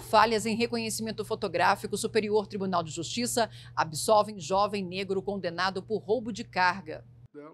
por falhas em reconhecimento fotográfico, Superior Tribunal de Justiça absolvem jovem negro condenado por roubo de carga.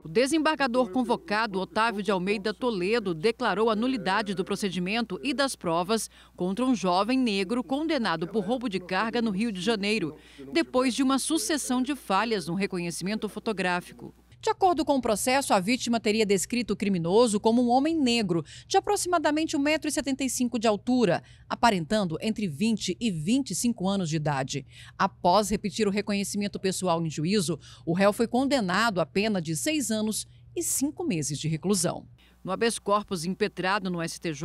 O desembargador convocado, Otávio de Almeida Toledo, declarou a nulidade do procedimento e das provas contra um jovem negro condenado por roubo de carga no Rio de Janeiro, depois de uma sucessão de falhas no reconhecimento fotográfico. De acordo com o processo, a vítima teria descrito o criminoso como um homem negro, de aproximadamente 1,75m de altura, aparentando entre 20 e 25 anos de idade. Após repetir o reconhecimento pessoal em juízo, o réu foi condenado à pena de seis anos e cinco meses de reclusão. No habeas corpus impetrado no STJ,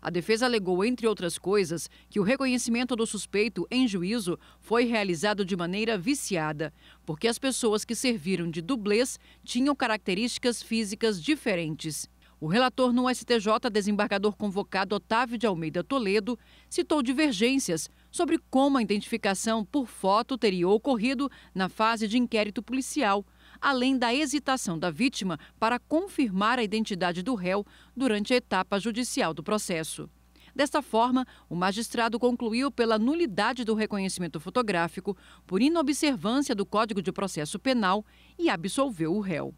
a defesa alegou, entre outras coisas, que o reconhecimento do suspeito em juízo foi realizado de maneira viciada, porque as pessoas que serviram de dublês tinham características físicas diferentes. O relator no STJ, desembargador convocado Otávio de Almeida Toledo, citou divergências sobre como a identificação por foto teria ocorrido na fase de inquérito policial além da hesitação da vítima para confirmar a identidade do réu durante a etapa judicial do processo. Desta forma, o magistrado concluiu pela nulidade do reconhecimento fotográfico, por inobservância do Código de Processo Penal e absolveu o réu.